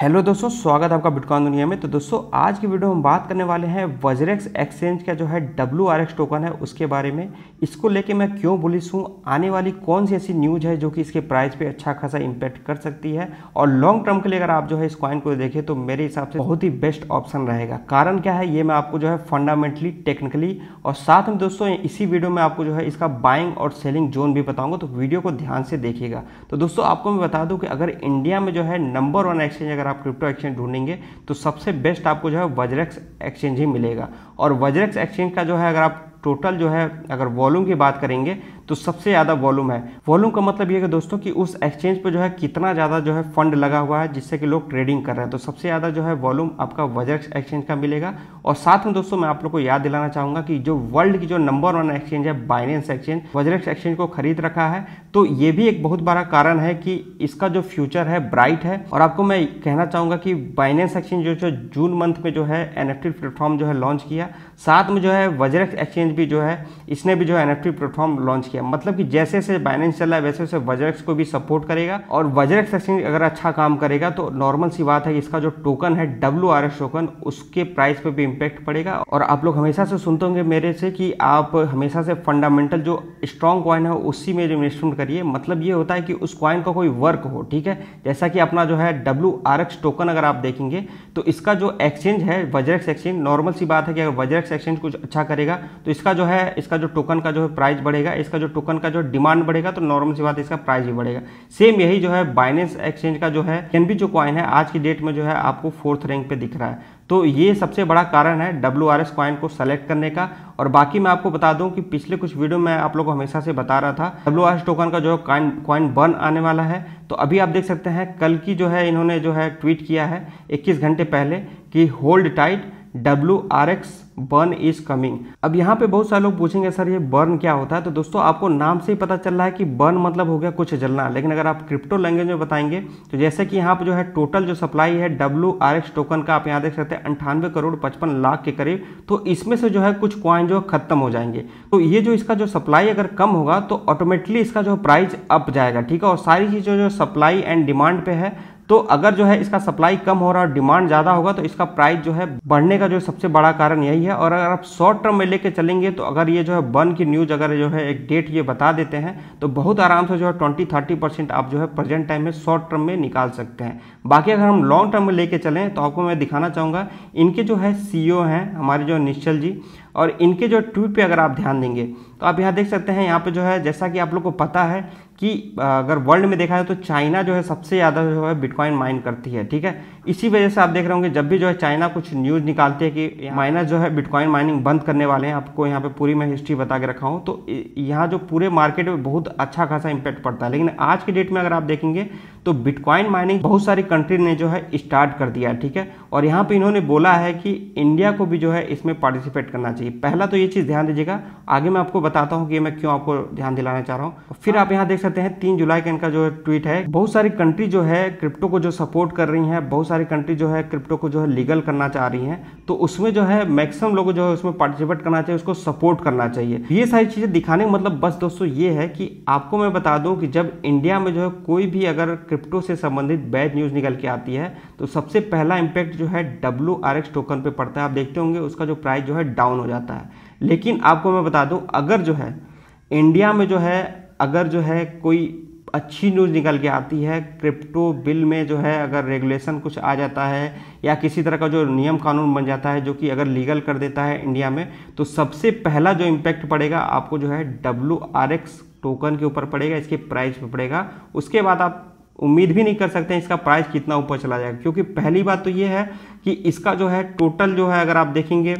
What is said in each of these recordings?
Hello दोस्तों स्वागत है आपका बिटकॉइन दुनिया में तो दोस्तों आज की वीडियो हम बात करने वाले हैं वजरेक्स एक्सचेंज का जो है डब्ल्यू आर एक्स टोकन है उसके बारे में इसको लेके मैं क्यों बुलिस हूँ आने वाली कौन सी ऐसी न्यूज है जो कि इसके प्राइस पे अच्छा खासा इम्पैक्ट कर सकती है और लॉन्ग टर्म के लिए अगर आप जो है इस क्वाइन को देखें तो मेरे हिसाब से बहुत ही बेस्ट ऑप्शन रहेगा कारण क्या है ये मैं आपको जो है फंडामेंटली टेक्निकली और साथ में दोस्तों इसी वीडियो में आपको जो है इसका बाइंग और सेलिंग जोन भी बताऊँगा तो वीडियो को ध्यान से देखिएगा तो दोस्तों आपको मैं बता दूँ कि अगर इंडिया में जो है नंबर वन एक्सचेंज अगर आप क्रिप्टो एक्सचेंज ढूंढेंगे तो सबसे बेस्ट आपको जो है वजरेक्स एक्सचेंज ही मिलेगा और वजरेक्स एक्सचेंज का जो है अगर आप टोटल जो है अगर वॉल्यूम की बात करेंगे तो सबसे ज़्यादा वॉल्यूम है वॉल्यूम का मतलब ये है दोस्तों कि उस एक्सचेंज पर जो है कितना ज़्यादा जो है फंड लगा हुआ है जिससे कि लोग ट्रेडिंग कर रहे हैं तो सबसे ज़्यादा जो है वॉल्यूम आपका वजर एक्सचेंज का मिलेगा और साथ में दोस्तों मैं आप लोग को याद दिलाना चाहूँगा कि जो वर्ल्ड की जो नंबर वन एक्सचेंज है बाइनेंस एक्सचेंज वजरक्स एक्सचेंज को खरीद रखा है तो ये भी एक बहुत बड़ा कारण है कि इसका जो फ्यूचर है ब्राइट है और आपको मैं कहना चाहूँगा कि बाइनेंस एक्सचेंज जो जून मंथ में जो है एन प्लेटफॉर्म जो है लॉन्च किया साथ में जो है वजरक्स एक्सचेंज भी जो है इसने भी जो है एन प्लेटफॉर्म लॉन्च किया किया मतलब कि जैसे जैसे बाइनेंस चल रहा है वैसे वैसे वजरक्स को भी सपोर्ट करेगा और वजरक्स एक्सचेंज अगर अच्छा काम करेगा तो नॉर्मल सी बात है कि इसका जो टोकन है डब्ल्यू टोकन उसके प्राइस पर भी इम्पैक्ट पड़ेगा और आप लोग हमेशा से सुनते होंगे मेरे से कि आप हमेशा से फंडामेंटल जो स्ट्रॉन्ग कॉइन है उसी में इन्वेस्टमेंट करिए मतलब ये होता है कि उस कॉइन का कोई वर्क हो ठीक है जैसा कि अपना जो है डब्ल्यू आर एक्स टोकन अगर आप देखेंगे तो इसका जो एक्सचेंज है वजरक्स एक्सचेंज नॉर्मल सी बात है कि अगर वजरक्स एक्सचेंज कुछ अच्छा करेगा तो इसका जो है इसका जो टोकन का जो है प्राइस बढ़ेगा इसका जो टोकन का जो डिमांड बढ़ेगा तो नॉर्मल सी बात इसका प्राइस भी बढ़ेगा सेम यही जो है बाइनेंस एक्सचेंज का जो है एन जो कॉइन है आज की डेट में जो है आपको फोर्थ रैंक पे दिख रहा है तो ये सबसे बड़ा कारण है डब्ल्यू आर को सेलेक्ट करने का और बाकी मैं आपको बता दूं कि पिछले कुछ वीडियो में आप लोगों को हमेशा से बता रहा था डब्ल्यू आर टोकन का जो कॉइन कॉइन बर्न आने वाला है तो अभी आप देख सकते हैं कल की जो है इन्होंने जो है ट्वीट किया है 21 घंटे पहले कि hold tight W R X burn is coming अब यहाँ पे बहुत सारे लोग पूछेंगे सर ये बर्न क्या होता है तो दोस्तों आपको नाम से ही पता चल रहा है कि बर्न मतलब हो गया कुछ जलना लेकिन अगर आप क्रिप्टो लैंग्वेज में बताएंगे तो जैसे कि यहाँ पर जो है टोटल जो सप्लाई है डब्ल्यू आर एक्स टोकन का आप यहाँ देख सकते हैं अंठानवे करोड़ पचपन लाख के करीब तो इसमें से जो है कुछ क्वाइन जो खत्म हो जाएंगे तो ये जो इसका जो सप्लाई अगर कम होगा तो ऑटोमेटिकली इसका जो प्राइस अप जाएगा ठीक है और सारी चीज़ें जो सप्लाई एंड डिमांड पे है तो अगर जो है इसका सप्लाई कम हो रहा है डिमांड ज़्यादा होगा तो इसका प्राइस जो है बढ़ने का जो सबसे बड़ा कारण यही है और अगर आप शॉर्ट टर्म में लेके चलेंगे तो अगर ये जो है बन की न्यूज़ अगर जो है एक डेट ये बता देते हैं तो बहुत आराम से जो है ट्वेंटी थर्टी परसेंट आप जो है प्रेजेंट टाइम में शॉर्ट टर्म में निकाल सकते हैं बाकी अगर हम लॉन्ग टर्म में लेके चलें तो आपको मैं दिखाना चाहूँगा इनके जो है सी e हैं हमारे जो निश्चल जी और इनके जो ट्वीट पे अगर आप ध्यान देंगे तो आप यहाँ देख सकते हैं यहाँ पे जो है जैसा कि आप लोग को पता है कि अगर वर्ल्ड में देखा जाए तो चाइना जो है सबसे ज़्यादा जो है बिटकॉइन माइन करती है ठीक है इसी वजह से आप देख रहे होंगे जब भी जो है चाइना कुछ न्यूज़ निकालती है कि माइनर जो है बिटकॉइन माइनिंग बंद करने वाले हैं आपको यहाँ पे पूरी मैं हिस्ट्री बता के रखा हूँ तो यहाँ जो पूरे मार्केट में बहुत अच्छा खासा इम्पैक्ट पड़ता है लेकिन आज के डेट में अगर आप देखेंगे तो बिटकॉइन माइनिंग बहुत सारी कंट्री ने जो है स्टार्ट कर दिया ठीक है और यहाँ पर इन्होंने बोला है कि इंडिया को भी जो है इसमें पार्टिसिपेट करना चाहिए पहला तो ये चीज़ ध्यान दीजिएगा आगे मैं आपको बताता हूँ कि मैं क्यों आपको ध्यान दिलाना चाह रहा हूँ फिर हाँ। आप यहाँ देख सकते सकते हैं तीन जुलाई का इनका जो ट्वीट है बहुत सारी कंट्री जो है क्रिप्टो को जो सपोर्ट कर रही हैं बहुत सारी कंट्री जो है क्रिप्टो को जो है लीगल करना चाह रही हैं तो उसमें जो है मैक्सिमम लोग जो है उसमें पार्टिसिपेट करना चाहिए उसको सपोर्ट करना चाहिए ये सारी चीज़ें दिखाने का मतलब बस दोस्तों ये है कि आपको मैं बता दूं कि जब इंडिया में जो है कोई भी अगर क्रिप्टो से संबंधित बैड न्यूज़ निकल के आती है तो सबसे पहला इंपैक्ट जो है डब्ल्यू टोकन पर पड़ता है आप देखते होंगे उसका जो प्राइस जो है डाउन हो जाता है लेकिन आपको मैं बता दूं अगर जो है इंडिया में जो है अगर जो है कोई अच्छी न्यूज़ निकल के आती है क्रिप्टो बिल में जो है अगर रेगुलेशन कुछ आ जाता है या किसी तरह का जो नियम कानून बन जाता है जो कि अगर लीगल कर देता है इंडिया में तो सबसे पहला जो इम्पैक्ट पड़ेगा आपको जो है डब्ल्यू टोकन के ऊपर पड़ेगा इसके प्राइस पर पड़ेगा उसके बाद आप उम्मीद भी नहीं कर सकते हैं इसका प्राइस कितना ऊपर चला जाएगा क्योंकि पहली बात तो ये है कि इसका जो है टोटल जो है अगर आप देखेंगे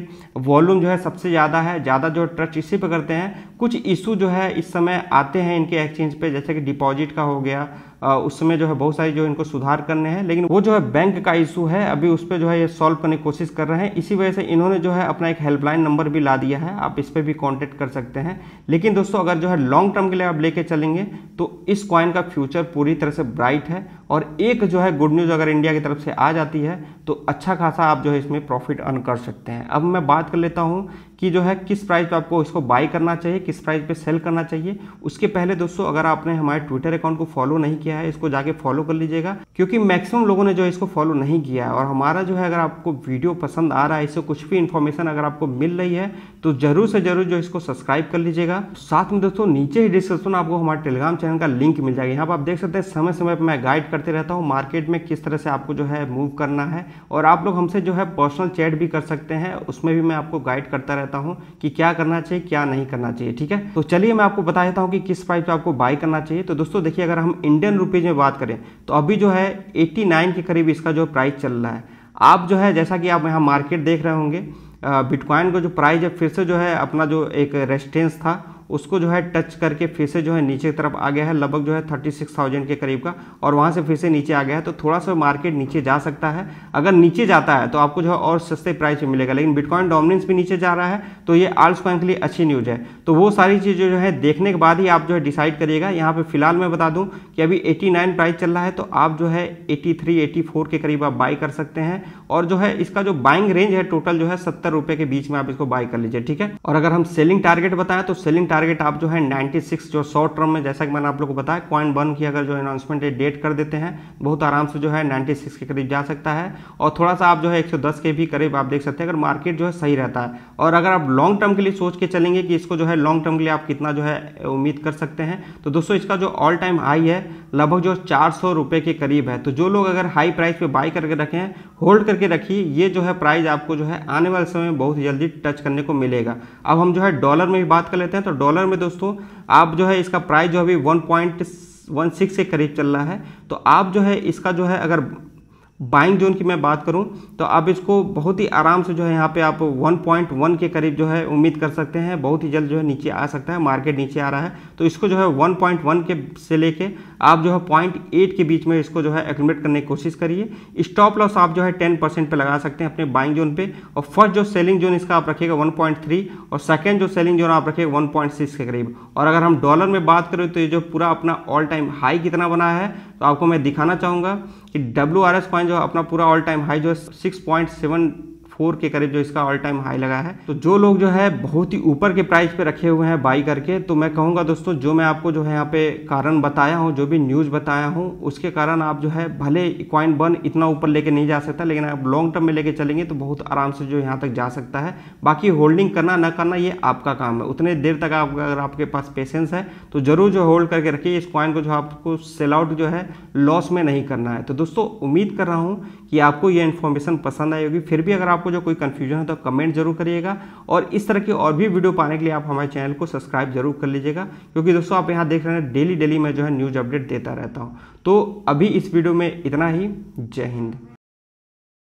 वॉल्यूम जो है सबसे ज़्यादा है ज़्यादा जो ट्रस्ट इसी पर करते हैं कुछ इशू जो है इस समय आते हैं इनके एक्सचेंज पे जैसे कि डिपॉजिट का हो गया उस समय जो है बहुत सारी जो इनको सुधार करने हैं लेकिन वो जो है बैंक का इशू है अभी उस पर जो है ये सॉल्व करने की कोशिश कर रहे हैं इसी वजह से इन्होंने जो है अपना एक हेल्पलाइन नंबर भी ला दिया है आप इस पर भी कॉन्टेक्ट कर सकते हैं लेकिन दोस्तों अगर जो है लॉन्ग टर्म के लिए आप लेके चलेंगे तो इस कॉइन का फ्यूचर पूरी तरह से ब्राइट है और एक जो है गुड न्यूज़ अगर इंडिया की तरफ से आ जाती है तो अच्छा खासा आप जो है इसमें प्रॉफिट अर्न कर सकते हैं अब मैं बात कर लेता हूँ कि जो है किस प्राइस पे आपको इसको बाई करना चाहिए किस प्राइस पे सेल करना चाहिए उसके पहले दोस्तों अगर आपने हमारे ट्विटर अकाउंट को फॉलो नहीं किया है इसको जाके फॉलो कर लीजिएगा क्योंकि मैक्सिमम लोगों ने जो है इसको फॉलो नहीं किया है और हमारा जो है अगर आपको वीडियो पसंद आ रहा है इससे कुछ भी इन्फॉर्मेशन अगर आपको मिल रही है तो ज़रूर से ज़रूर जो इसको सब्सक्राइब कर लीजिएगा साथ में दोस्तों नीचे ही डिस्क्रिप्शन आपको हमारे टेलीग्राम चैनल का लिंक मिल जाएगा यहाँ पर आप देख सकते हैं समय समय पर मैं गाइड कर करते रहता हूँ मार्केट में किस तरह से आपको जो है मूव करना है और आप लोग हमसे जो है पर्सनल चैट भी कर सकते हैं उसमें भी मैं आपको गाइड करता रहता हूँ कि क्या करना चाहिए क्या नहीं करना चाहिए ठीक है तो चलिए मैं आपको बता देता हूँ कि किस प्राइस पर आपको बाय करना चाहिए तो दोस्तों देखिए अगर हम इंडियन रुपीज़ में बात करें तो अभी जो है एट्टी के करीब इसका जो प्राइस चल रहा है आप जो है जैसा कि आप यहाँ मार्केट देख रहे होंगे बिटकॉइन का जो प्राइस है फिर से जो है अपना जो एक रेस्टेंस था उसको जो है टच करके फिर से जो है नीचे की तरफ आ गया है लगभग जो है थर्टी सिक्स थाउजेंड के करीब का और वहाँ से फिर से नीचे आ गया है तो थोड़ा सा मार्केट नीचे जा सकता है अगर नीचे जाता है तो आपको जो है और सस्ते प्राइस में मिलेगा लेकिन बिटकॉइन डोमिनेंस भी नीचे जा रहा है तो ये आल्स कॉइन के लिए अच्छी न्यूज़ है तो वो सारी चीज़ें जो है देखने के बाद ही आप जो है डिसाइड करिएगा यहाँ पर फिलहाल मैं बता दूँ कि अभी एटी प्राइस चल रहा है तो आप जो है एटी थ्री के करीब आप बाई कर सकते हैं और जो है इसका जो बाइंग रेंज है टोटल जो है सत्तर के बीच में आप इसको बाई कर लीजिए ठीक है और अगर हम सेलिंग टारगेट बताएं तो सेलिंग टारगेट आप जो है 96 जो शॉर्ट टर्म में जैसा कि मैंने आप लोगों को बताया क्वाइन बर्न की अगर जो अनाउंसमेंट है डेट कर देते हैं बहुत आराम से जो है 96 के करीब जा सकता है और थोड़ा सा आप जो है 110 के भी करीब आप देख सकते हैं अगर मार्केट जो है सही रहता है और अगर आप लॉन्ग टर्म के लिए सोच के चलेंगे कि इसको जो है लॉन्ग टर्म के लिए आप कितना जो है उम्मीद कर सकते हैं तो दोस्तों इसका जो ऑल टाइम हाई है लगभग जो चार के करीब है तो जो लोग अगर हाई प्राइस पर बाई करके रखें होल्ड करके रखिए ये जो है प्राइस आपको जो है आने वाले समय में बहुत जल्दी टच करने को मिलेगा अब हम जो है डॉलर में भी बात कर लेते हैं तो डॉलर में दोस्तों आप जो है इसका प्राइस जो अभी वन पॉइंट वन सिक्स के करीब चल रहा है तो आप जो है इसका जो है अगर बाइंग जोन की मैं बात करूं तो अब इसको बहुत ही आराम से जो है यहाँ पे आप 1.1 के करीब जो है उम्मीद कर सकते हैं बहुत ही जल्द जो है नीचे आ सकता है मार्केट नीचे आ रहा है तो इसको जो है 1.1 के से लेके आप जो है एट के बीच में इसको जो है एक्मेट करने की कोशिश करिए स्टॉप लॉस आप जो है टेन परसेंट लगा सकते हैं अपने बाइंग जोन पर और फर्स्ट जो सेलिंग जोन इसका आप रखिएगा वन और सेकेंड जो सेलिंग जोन आप रखिएगा वन के करीब और अगर हम डॉलर में बात करें तो ये जो पूरा अपना ऑल टाइम हाई कितना बना है तो आपको मैं दिखाना चाहूँगा कि डब्ल्यू आर एस पॉइंट जो अपना पूरा ऑल टाइम हाई जो है सिक्स पॉइंट सेवन फोर के करीब जो इसका ऑल टाइम हाई लगा है तो जो लोग जो है बहुत ही ऊपर के प्राइस पे रखे हुए हैं बाई करके तो मैं कहूँगा दोस्तों जो मैं आपको जो है यहाँ पे कारण बताया हूँ जो भी न्यूज़ बताया हूँ उसके कारण आप जो है भले क्वाइन बन इतना ऊपर लेके नहीं जा सकता लेकिन आप लॉन्ग टर्म में लेके चलेंगे तो बहुत आराम से जो यहाँ तक जा सकता है बाकी होल्डिंग करना ना करना ये आपका काम है उतने देर तक आप अगर आपके पास पेशेंस है तो ज़रूर जो होल्ड करके रखिए इस क्वाइन को जो आपको सेल आउट जो है लॉस में नहीं करना है तो दोस्तों उम्मीद कर रहा हूँ कि आपको ये इन्फॉर्मेशन पसंद आई होगी फिर भी अगर आपको आपको जो कोई कन्फ्यूजन है तो कमेंट जरूर करिएगा और इस तरह की और भी वीडियो पाने के लिए आप हमारे चैनल को सब्सक्राइब जरूर कर लीजिएगा क्योंकि दोस्तों आप यहाँ देख रहे हैं डेली डेली मैं जो है न्यूज़ अपडेट देता रहता हूँ तो अभी इस वीडियो में इतना ही जय हिंद